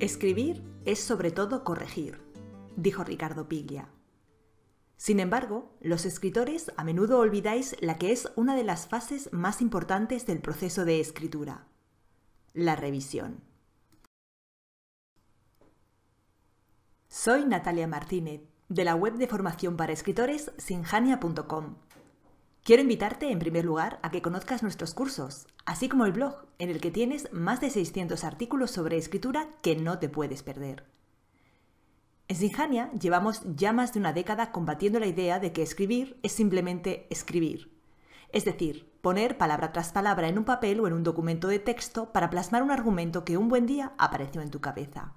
Escribir es sobre todo corregir, dijo Ricardo Piglia. Sin embargo, los escritores a menudo olvidáis la que es una de las fases más importantes del proceso de escritura, la revisión. Soy Natalia Martínez, de la web de formación para escritores sinjania.com Quiero invitarte, en primer lugar, a que conozcas nuestros cursos, así como el blog, en el que tienes más de 600 artículos sobre escritura que no te puedes perder. En Sinjania llevamos ya más de una década combatiendo la idea de que escribir es simplemente escribir. Es decir, poner palabra tras palabra en un papel o en un documento de texto para plasmar un argumento que un buen día apareció en tu cabeza.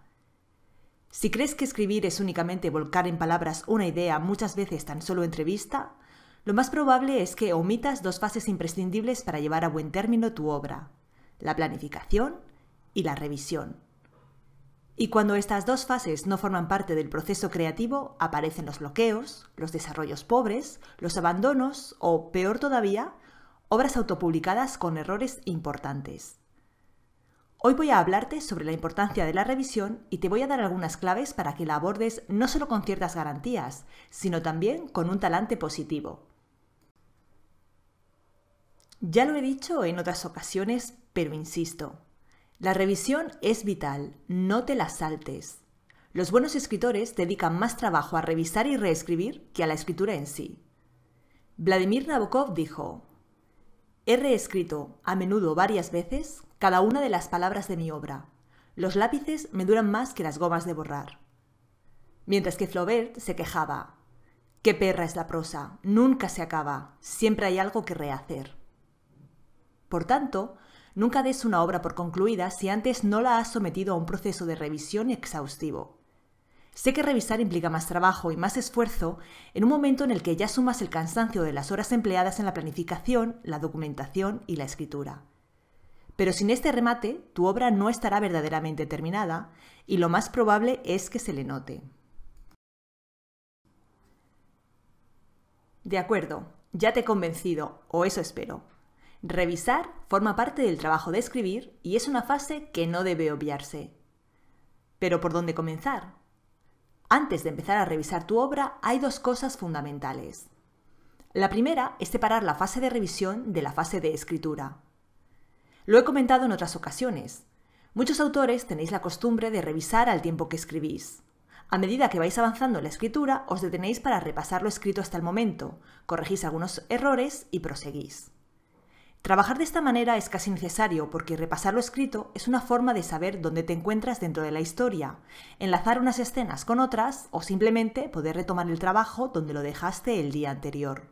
Si crees que escribir es únicamente volcar en palabras una idea muchas veces tan solo entrevista, lo más probable es que omitas dos fases imprescindibles para llevar a buen término tu obra, la planificación y la revisión. Y cuando estas dos fases no forman parte del proceso creativo, aparecen los bloqueos, los desarrollos pobres, los abandonos o, peor todavía, obras autopublicadas con errores importantes. Hoy voy a hablarte sobre la importancia de la revisión y te voy a dar algunas claves para que la abordes no solo con ciertas garantías, sino también con un talante positivo. Ya lo he dicho en otras ocasiones, pero insisto, la revisión es vital, no te la saltes. Los buenos escritores dedican más trabajo a revisar y reescribir que a la escritura en sí. Vladimir Nabokov dijo, He reescrito, a menudo varias veces, cada una de las palabras de mi obra. Los lápices me duran más que las gomas de borrar. Mientras que Flaubert se quejaba, Qué perra es la prosa, nunca se acaba, siempre hay algo que rehacer. Por tanto, nunca des una obra por concluida si antes no la has sometido a un proceso de revisión exhaustivo. Sé que revisar implica más trabajo y más esfuerzo en un momento en el que ya sumas el cansancio de las horas empleadas en la planificación, la documentación y la escritura. Pero sin este remate, tu obra no estará verdaderamente terminada y lo más probable es que se le note. De acuerdo, ya te he convencido, o eso espero. Revisar forma parte del trabajo de escribir y es una fase que no debe obviarse. Pero ¿por dónde comenzar? Antes de empezar a revisar tu obra hay dos cosas fundamentales. La primera es separar la fase de revisión de la fase de escritura. Lo he comentado en otras ocasiones. Muchos autores tenéis la costumbre de revisar al tiempo que escribís. A medida que vais avanzando en la escritura, os detenéis para repasar lo escrito hasta el momento, corregís algunos errores y proseguís. Trabajar de esta manera es casi necesario porque repasar lo escrito es una forma de saber dónde te encuentras dentro de la historia, enlazar unas escenas con otras o simplemente poder retomar el trabajo donde lo dejaste el día anterior.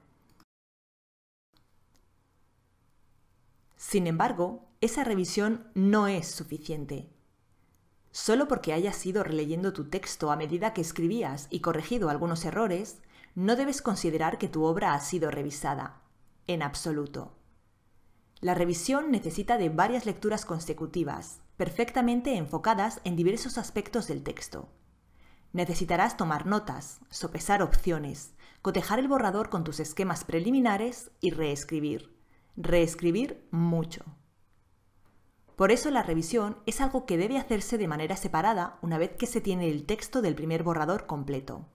Sin embargo, esa revisión no es suficiente. Solo porque hayas ido releyendo tu texto a medida que escribías y corregido algunos errores, no debes considerar que tu obra ha sido revisada. En absoluto. La revisión necesita de varias lecturas consecutivas, perfectamente enfocadas en diversos aspectos del texto. Necesitarás tomar notas, sopesar opciones, cotejar el borrador con tus esquemas preliminares y reescribir. Reescribir mucho. Por eso la revisión es algo que debe hacerse de manera separada una vez que se tiene el texto del primer borrador completo.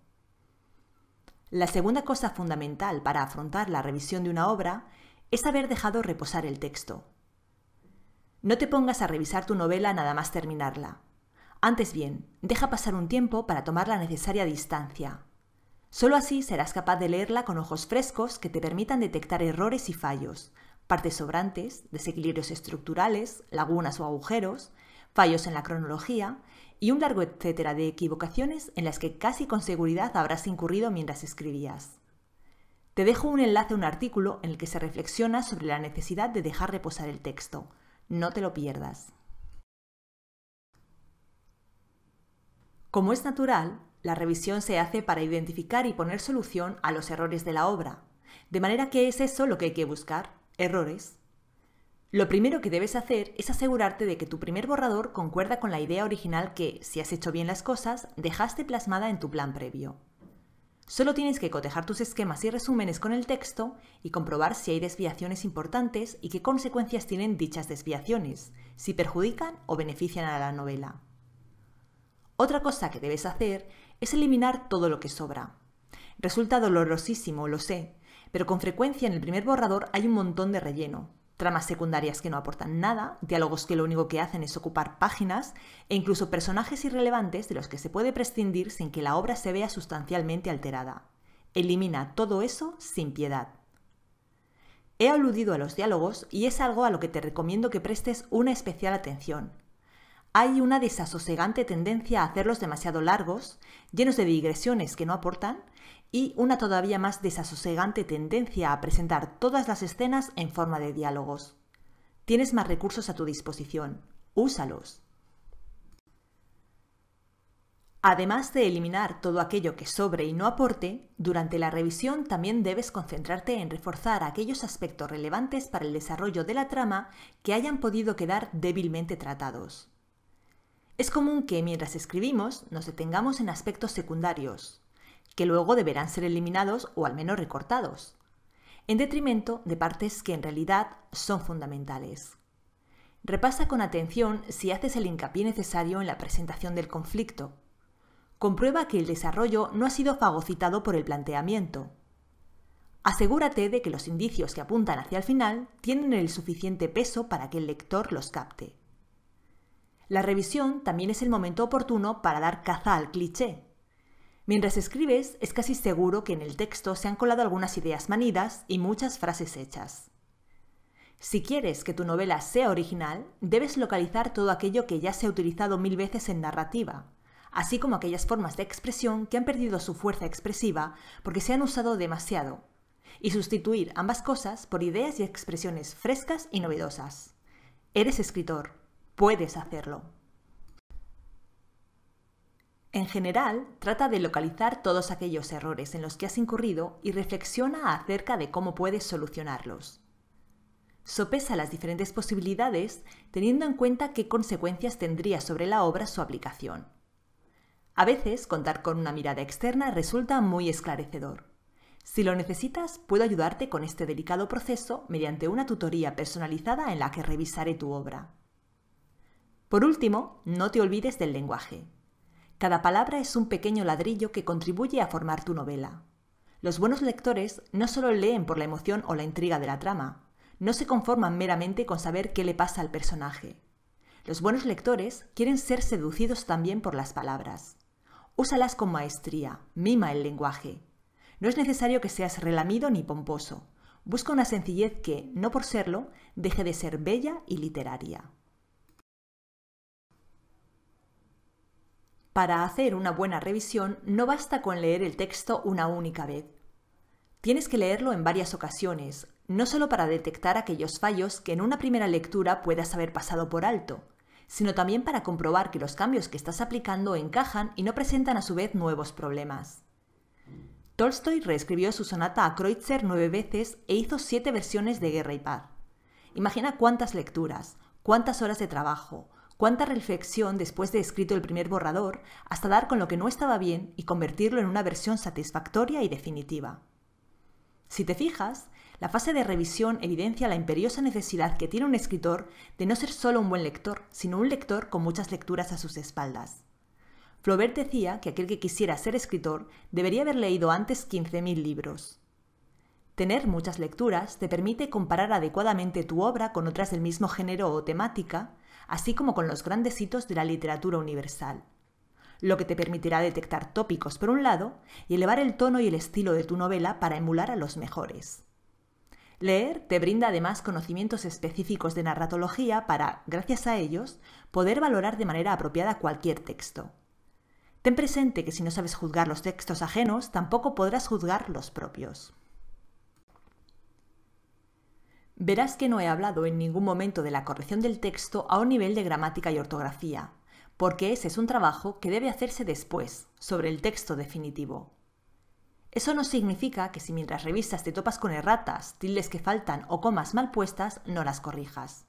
La segunda cosa fundamental para afrontar la revisión de una obra es haber dejado reposar el texto. No te pongas a revisar tu novela nada más terminarla. Antes bien, deja pasar un tiempo para tomar la necesaria distancia. Solo así serás capaz de leerla con ojos frescos que te permitan detectar errores y fallos, partes sobrantes, desequilibrios estructurales, lagunas o agujeros, fallos en la cronología y un largo etcétera de equivocaciones en las que casi con seguridad habrás incurrido mientras escribías. Te dejo un enlace a un artículo en el que se reflexiona sobre la necesidad de dejar reposar el texto. No te lo pierdas. Como es natural, la revisión se hace para identificar y poner solución a los errores de la obra. De manera que es eso lo que hay que buscar, errores. Lo primero que debes hacer es asegurarte de que tu primer borrador concuerda con la idea original que, si has hecho bien las cosas, dejaste plasmada en tu plan previo. Solo tienes que cotejar tus esquemas y resúmenes con el texto y comprobar si hay desviaciones importantes y qué consecuencias tienen dichas desviaciones, si perjudican o benefician a la novela. Otra cosa que debes hacer es eliminar todo lo que sobra. Resulta dolorosísimo, lo sé, pero con frecuencia en el primer borrador hay un montón de relleno, tramas secundarias que no aportan nada, diálogos que lo único que hacen es ocupar páginas e incluso personajes irrelevantes de los que se puede prescindir sin que la obra se vea sustancialmente alterada. Elimina todo eso sin piedad. He aludido a los diálogos y es algo a lo que te recomiendo que prestes una especial atención hay una desasosegante tendencia a hacerlos demasiado largos, llenos de digresiones que no aportan, y una todavía más desasosegante tendencia a presentar todas las escenas en forma de diálogos. Tienes más recursos a tu disposición, úsalos. Además de eliminar todo aquello que sobre y no aporte, durante la revisión también debes concentrarte en reforzar aquellos aspectos relevantes para el desarrollo de la trama que hayan podido quedar débilmente tratados. Es común que mientras escribimos nos detengamos en aspectos secundarios, que luego deberán ser eliminados o al menos recortados, en detrimento de partes que en realidad son fundamentales. Repasa con atención si haces el hincapié necesario en la presentación del conflicto. Comprueba que el desarrollo no ha sido fagocitado por el planteamiento. Asegúrate de que los indicios que apuntan hacia el final tienen el suficiente peso para que el lector los capte. La revisión también es el momento oportuno para dar caza al cliché. Mientras escribes, es casi seguro que en el texto se han colado algunas ideas manidas y muchas frases hechas. Si quieres que tu novela sea original, debes localizar todo aquello que ya se ha utilizado mil veces en narrativa, así como aquellas formas de expresión que han perdido su fuerza expresiva porque se han usado demasiado, y sustituir ambas cosas por ideas y expresiones frescas y novedosas. Eres escritor, Puedes hacerlo. En general, trata de localizar todos aquellos errores en los que has incurrido y reflexiona acerca de cómo puedes solucionarlos. Sopesa las diferentes posibilidades teniendo en cuenta qué consecuencias tendría sobre la obra su aplicación. A veces, contar con una mirada externa resulta muy esclarecedor. Si lo necesitas, puedo ayudarte con este delicado proceso mediante una tutoría personalizada en la que revisaré tu obra. Por último, no te olvides del lenguaje. Cada palabra es un pequeño ladrillo que contribuye a formar tu novela. Los buenos lectores no solo leen por la emoción o la intriga de la trama, no se conforman meramente con saber qué le pasa al personaje. Los buenos lectores quieren ser seducidos también por las palabras. Úsalas con maestría, mima el lenguaje. No es necesario que seas relamido ni pomposo. Busca una sencillez que, no por serlo, deje de ser bella y literaria. Para hacer una buena revisión no basta con leer el texto una única vez. Tienes que leerlo en varias ocasiones, no solo para detectar aquellos fallos que en una primera lectura puedas haber pasado por alto, sino también para comprobar que los cambios que estás aplicando encajan y no presentan a su vez nuevos problemas. Tolstoy reescribió su sonata a Kreutzer nueve veces e hizo siete versiones de Guerra y Paz. Imagina cuántas lecturas, cuántas horas de trabajo, cuánta reflexión después de escrito el primer borrador, hasta dar con lo que no estaba bien y convertirlo en una versión satisfactoria y definitiva. Si te fijas, la fase de revisión evidencia la imperiosa necesidad que tiene un escritor de no ser solo un buen lector, sino un lector con muchas lecturas a sus espaldas. Flaubert decía que aquel que quisiera ser escritor debería haber leído antes 15.000 libros. Tener muchas lecturas te permite comparar adecuadamente tu obra con otras del mismo género o temática, así como con los grandes hitos de la literatura universal, lo que te permitirá detectar tópicos por un lado y elevar el tono y el estilo de tu novela para emular a los mejores. Leer te brinda además conocimientos específicos de narratología para, gracias a ellos, poder valorar de manera apropiada cualquier texto. Ten presente que si no sabes juzgar los textos ajenos, tampoco podrás juzgar los propios. Verás que no he hablado en ningún momento de la corrección del texto a un nivel de gramática y ortografía, porque ese es un trabajo que debe hacerse después, sobre el texto definitivo. Eso no significa que si mientras revisas te topas con erratas, tildes que faltan o comas mal puestas, no las corrijas.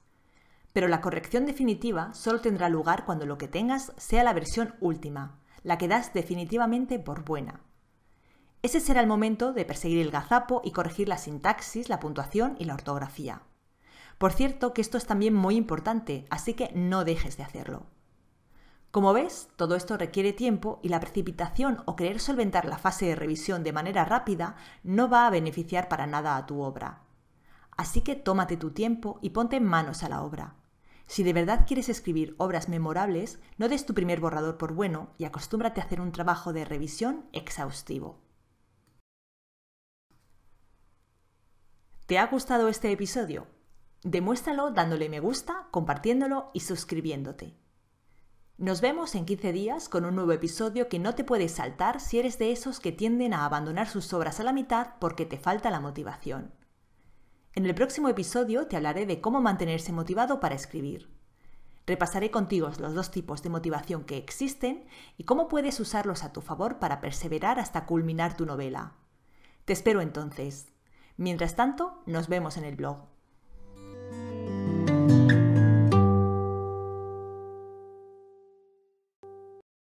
Pero la corrección definitiva solo tendrá lugar cuando lo que tengas sea la versión última, la que das definitivamente por buena. Ese será el momento de perseguir el gazapo y corregir la sintaxis, la puntuación y la ortografía. Por cierto, que esto es también muy importante, así que no dejes de hacerlo. Como ves, todo esto requiere tiempo y la precipitación o querer solventar la fase de revisión de manera rápida no va a beneficiar para nada a tu obra. Así que tómate tu tiempo y ponte manos a la obra. Si de verdad quieres escribir obras memorables, no des tu primer borrador por bueno y acostúmbrate a hacer un trabajo de revisión exhaustivo. ¿Te ha gustado este episodio? Demuéstralo dándole me gusta, compartiéndolo y suscribiéndote. Nos vemos en 15 días con un nuevo episodio que no te puedes saltar si eres de esos que tienden a abandonar sus obras a la mitad porque te falta la motivación. En el próximo episodio te hablaré de cómo mantenerse motivado para escribir. Repasaré contigo los dos tipos de motivación que existen y cómo puedes usarlos a tu favor para perseverar hasta culminar tu novela. Te espero entonces. Mientras tanto, nos vemos en el blog.